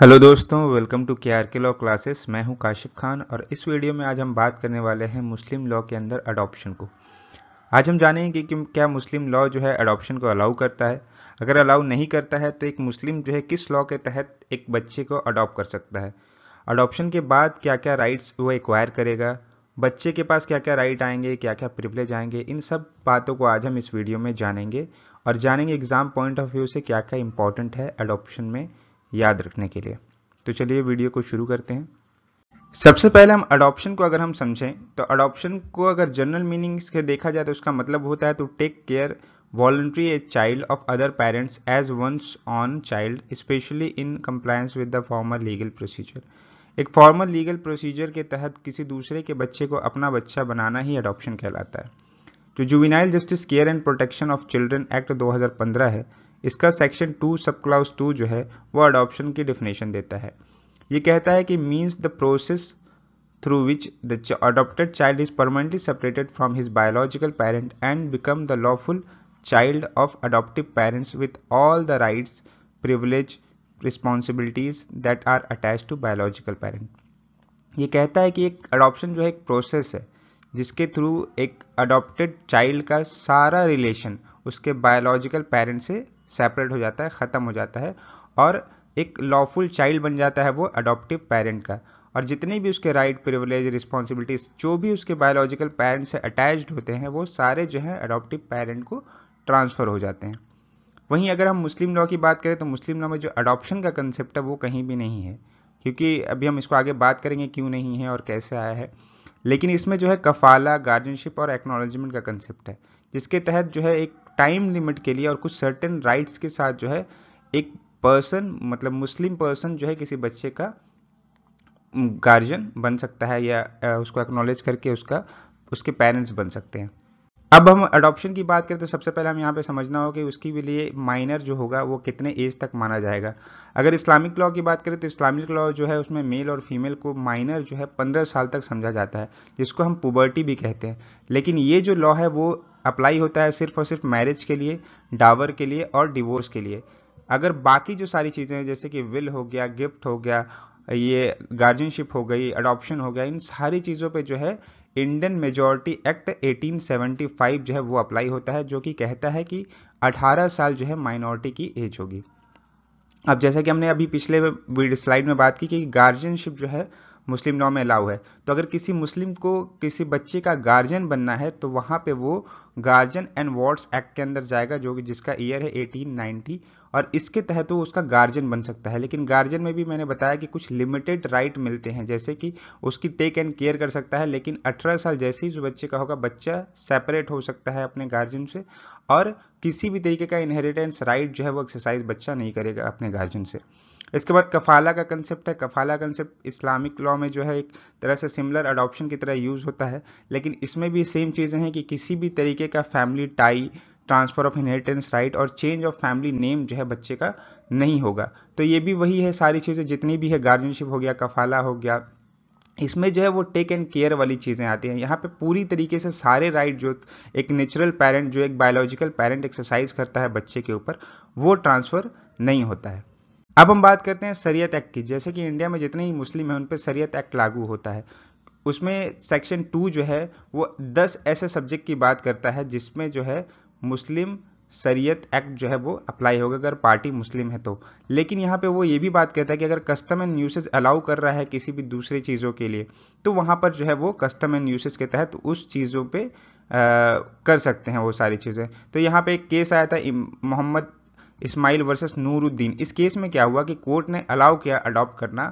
hello दोस्तों welcome to K R K law classes मैं हूं काशिफ खान और इस वीडियो में आज हम बात करने वाले हैं मुस्लिम लॉ के अंदर अडॉप्शन को आज हम जानेंगे कि क्या मुस्लिम लॉ जो है अडॉप्शन को अलाउ करता है अगर अलाउ नहीं करता है तो एक मुस्लिम जो है किस लॉ के तहत एक बच्चे को अडॉप्ट कर सकता है अडॉप्शन के बाद क्या क्या राइट्स वो एक्वायर करेगा बच्चे के पास क्या क्या राइट आएंगे क्या क्या प्रिवलेज आएंगे इन सब बातों को आज हम इस वीडियो में जानेंगे और जानेंगे एग्ज़ाम पॉइंट ऑफ व्यू से क्या क्या इंपॉर्टेंट है अडॉप्शन में याद रखने के लिए तो चलिए वीडियो को शुरू करते हैं सबसे पहले हम अडॉप्शन को अगर हम समझें तो अडॉप्शन को अगर जनरल मीनिंग्स के देखा जाए तो उसका मतलब होता है to take care voluntary a child of other parents as one's own child specially in compliance with the formal legal procedure एक फॉर्मल लीगल प्रोसीजर के तहत किसी दूसरे के बच्चे को अपना बच्चा बनाना ही अडॉप्शन कहलाता है जो juvenile justice care and protection of children act 2015 है इसका section two sub clause two जो है वो अडोप्शन की डिफिनेशन देता है ये कहता है कि means the process through which the adopted child is permanently separated from his biological parent and become the lawful child of adoptive parents with all the rights privilege responsibilities that are attach to biological parent ये कहता है कि एक adoption जो है एक process है जिसके थ्रू एक अडॉप्टेड चाइल्ड का सारा रिलेशन उसके बायोलॉजिकल पेरेंट से सेपरेट हो जाता है ख़त्म हो जाता है और एक लॉफुल चाइल्ड बन जाता है वो अडोप्टिव पेरेंट का और जितने भी उसके राइट प्रिवलेज रिस्पॉन्सिबिलिटीज़ जो भी उसके बायोलॉजिकल पेरेंट्स से अटैच्ड होते हैं वो सारे जो हैं अडोप्टिव पेरेंट को ट्रांसफ़र हो जाते हैं वहीं अगर हम मुस्लिम लॉ की बात करें तो मुस्लिम लॉ में जो अडॉप्शन का कंसेप्ट है वो कहीं भी नहीं है क्योंकि अभी हम इसको आगे बात करेंगे क्यों नहीं है और कैसे आया है लेकिन इसमें जो है कफाला गार्जियनशिप और एक्नोलॉजमेंट का कंसेप्ट है जिसके तहत जो है एक टाइम लिमिट के लिए और कुछ सर्टेन राइट्स के साथ जो है एक पर्सन मतलब मुस्लिम पर्सन जो है किसी बच्चे का गार्जियन बन सकता है या उसको एक्नॉलेज करके उसका उसके पेरेंट्स बन सकते हैं अब हम अडॉप्शन की बात करें तो सबसे पहले हम यहाँ पे समझना होगा कि उसके लिए माइनर जो होगा वो कितने एज तक माना जाएगा अगर इस्लामिक लॉ की बात करें तो इस्लामिक लॉ जो है उसमें मेल और फीमेल को माइनर जो है पंद्रह साल तक समझा जाता है जिसको हम पुबर्टी भी कहते हैं लेकिन ये जो लॉ है वो अप्लाई होता है सिर्फ और सिर्फ मैरिज के लिए डावर के लिए और डिवोर्स के लिए अगर बाकी जो सारी चीज़ें हैं जैसे कि विल हो गया गिफ्ट हो गया ये गार्जियनशिप हो गई अडॉप्शन हो गया इन सारी चीज़ों पे जो है इंडियन मेजॉरिटी एक्ट 1875 जो है वो अप्लाई होता है जो कि कहता है कि 18 साल जो है माइनॉरिटी की एज होगी अब जैसा कि हमने अभी पिछले स्लाइड में बात की कि गार्जियनशिप जो है मुस्लिम लॉ में अलाउ है तो अगर किसी मुस्लिम को किसी बच्चे का गार्जियन बनना है तो वहाँ पे वो गार्जियन एंड वार्ड्स एक्ट के अंदर जाएगा जो कि जिसका ईयर है 1890 और इसके तहत वो उसका गार्जियन बन सकता है लेकिन गार्जियन में भी मैंने बताया कि कुछ लिमिटेड राइट मिलते हैं जैसे कि उसकी टेक एंड केयर कर सकता है लेकिन 18 साल जैसे ही उस बच्चे का होगा बच्चा सेपरेट हो सकता है अपने गार्जियन से और किसी भी तरीके का इनहेरिटेंस राइट जो है वो एक्सरसाइज बच्चा नहीं करेगा अपने गार्जियन से इसके बाद कफाला का कंसेप्ट है कफाला कंसेप्ट इस्लामिक लॉ में जो है एक तरह से सिमिलर अडॉप्शन की तरह यूज़ होता है लेकिन इसमें भी सेम चीज़ें हैं कि किसी भी तरीके का family tie transfer of inheritance right और चेंज ऑफ फैमिली नेम जो है बच्चे का नहीं होगा तो ये भी वही है सारी चीज़ें जितनी भी है गार्जियनशिप हो गया कफाला हो गया इसमें जो है वो टेक एंड केयर वाली चीज़ें आती हैं यहाँ पे पूरी तरीके से सारे राइट जो एक नेचुरल पेरेंट जो एक बायोलॉजिकल पेरेंट एक्सरसाइज करता है बच्चे के ऊपर वो ट्रांसफ़र नहीं होता है अब हम बात करते हैं शरीयत एक्ट की जैसे कि इंडिया में जितने ही मुस्लिम हैं उन पर शरीयत एक्ट लागू होता है उसमें सेक्शन टू जो है वो दस ऐसे सब्जेक्ट की बात करता है जिसमें जो है मुस्लिम शरीयत एक्ट जो है वो अप्लाई होगा अगर पार्टी मुस्लिम है तो लेकिन यहाँ पे वो ये भी बात कहता है कि अगर कस्टम एंड यूसेज अलाउ कर रहा है किसी भी दूसरी चीज़ों के लिए तो वहाँ पर जो है वो कस्टम एंड यूसेज के तहत तो उस चीज़ों पे आ, कर सकते हैं वो सारी चीज़ें तो यहाँ पे एक केस आया था मोहम्मद इस्माइल वर्सेस नूरुद्दीन इस केस में क्या हुआ कि कोर्ट ने अलाउ किया अडॉप्ट करना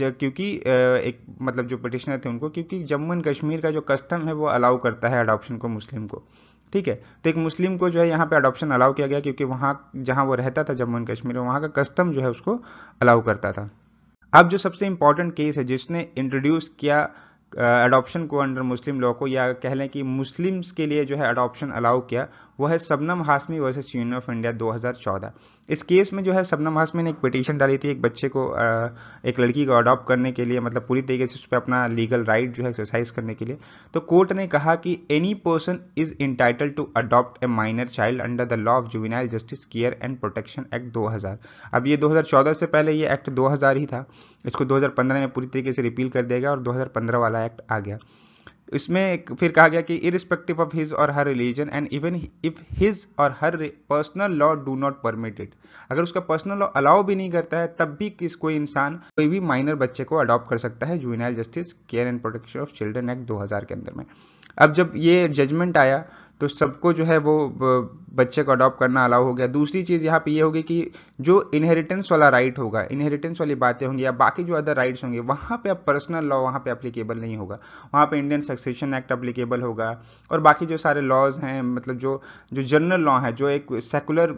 क्योंकि एक मतलब जो पटिशनर थे उनको क्योंकि जम्मू एंड कश्मीर का जो कस्टम है वो अलाउ करता है अडॉप्शन को मुस्लिम को ठीक है तो एक मुस्लिम को जो है यहाँ पे अडॉप्शन अलाउ किया गया क्योंकि वहाँ जहाँ वो रहता था जम्मू एंड कश्मीर में वहाँ का कस्टम जो है उसको अलाउ करता था अब जो सबसे इंपॉर्टेंट केस है जिसने इंट्रोड्यूस किया अडॉप्शन को अंडर मुस्लिम लॉ को या कह लें कि मुस्लिम्स के लिए जो है अडॉप्शन अलाउ किया वो है Shabnam Hashmi versus union of India 2014 इस केस में जो है सबनम हाशमी ने एक पिटीशन डाली थी एक बच्चे को एक लड़की को अडॉप्ट करने के लिए मतलब पूरी तरीके से उस पर अपना लीगल राइट जो है एक्सरसाइज करने के लिए तो कोर्ट ने कहा कि any person is entitled to adopt a minor child under the law of juvenile justice care and protection act 2000 अब ये 2014 से पहले ये एक्ट 2000 ही था इसको 2015 में पूरी तरीके से रिपील कर दिया गया और 2015 वाला एक्ट आ गया इसमें फिर कहा गया कि irrespective of his or her religion and even if his or her personal law do not permit it अगर उसका पर्सनल लॉ अलाउ भी नहीं करता है तब भी किस कोई इंसान कोई भी माइनर बच्चे को अडॉप्ट कर सकता है juvenile justice care and protection of children act 2000 के अंदर में अब जब ये जजमेंट आया तो सबको जो है वो बच्चे को अडॉप्ट करना अलाउ हो गया दूसरी चीज़ यहाँ पे ये होगी कि जो इनहेरिटेंस वाला राइट होगा इनहेरिटेंस वाली बातें होंगी या बाकी जो अदर राइट्स होंगे वहाँ पे अब पर्सनल लॉ वहाँ पे अप्लीकेबल नहीं होगा वहाँ पे इंडियन सक्सेशन एक्ट अप्लीकेबल होगा और बाकी जो सारे लॉज हैं मतलब जो जो जनरल लॉ है जो एक सेकुलर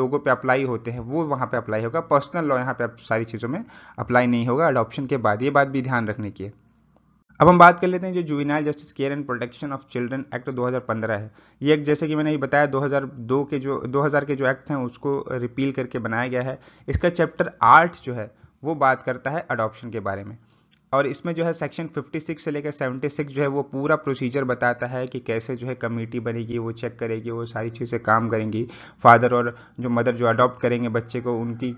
लोगों पर अप्लाई होते हैं वो वहाँ पर अप्लाई होगा पर्सनल लॉ यहाँ पर सारी चीज़ों में अप्लाई नहीं होगा अडॉप्शन के बाद ये बात भी ध्यान रखने की है अब हम बात कर लेते हैं जो juvenile justice care and protection of children act 2015 है ये एक जैसे कि मैंने ये बताया 2002 के जो 2000 के जो एक्ट हैं उसको रिपील करके बनाया गया है इसका चैप्टर आठ जो है वो बात करता है अडॉप्शन के बारे में और इसमें जो है सेक्शन 56 से लेकर 76 जो है वो पूरा प्रोसीजर बताता है कि कैसे जो है कमेटी बनेगी वो चेक करेगी वो सारी चीज़ें काम करेंगी फादर और जो मदर जो अडॉप्ट करेंगे बच्चे को उनकी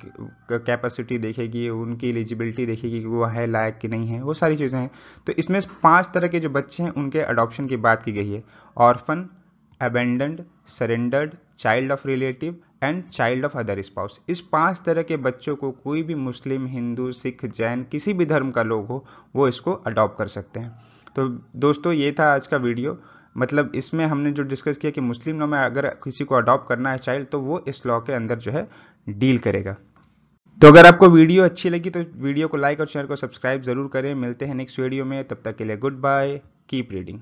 कैपेसिटी देखेगी उनकी एलिजिबिलिटी देखेगी कि वो है लायक कि नहीं है वो सारी चीज़ें हैं तो इसमें पाँच तरह के जो बच्चे हैं उनके अडॉप्शन की बात की गई है orphan abandoned surrendered child of relative and child of other spouse इस पांच तरह के बच्चों को कोई भी मुस्लिम हिंदू सिख जैन किसी भी धर्म का लोग हो वो इसको अडॉप्ट कर सकते हैं तो दोस्तों ये था आज का वीडियो मतलब इसमें हमने जो डिस्कस किया कि मुस्लिम लॉ में अगर किसी को अडॉप्ट करना है चाइल्ड तो वो इस लॉ के अंदर जो है डील करेगा तो अगर आपको वीडियो अच्छी लगी तो वीडियो को लाइक और चैनल को सब्सक्राइब जरूर करें मिलते हैं नेक्स्ट वीडियो में तब तक के लिए गुड बाय कीप रीडिंग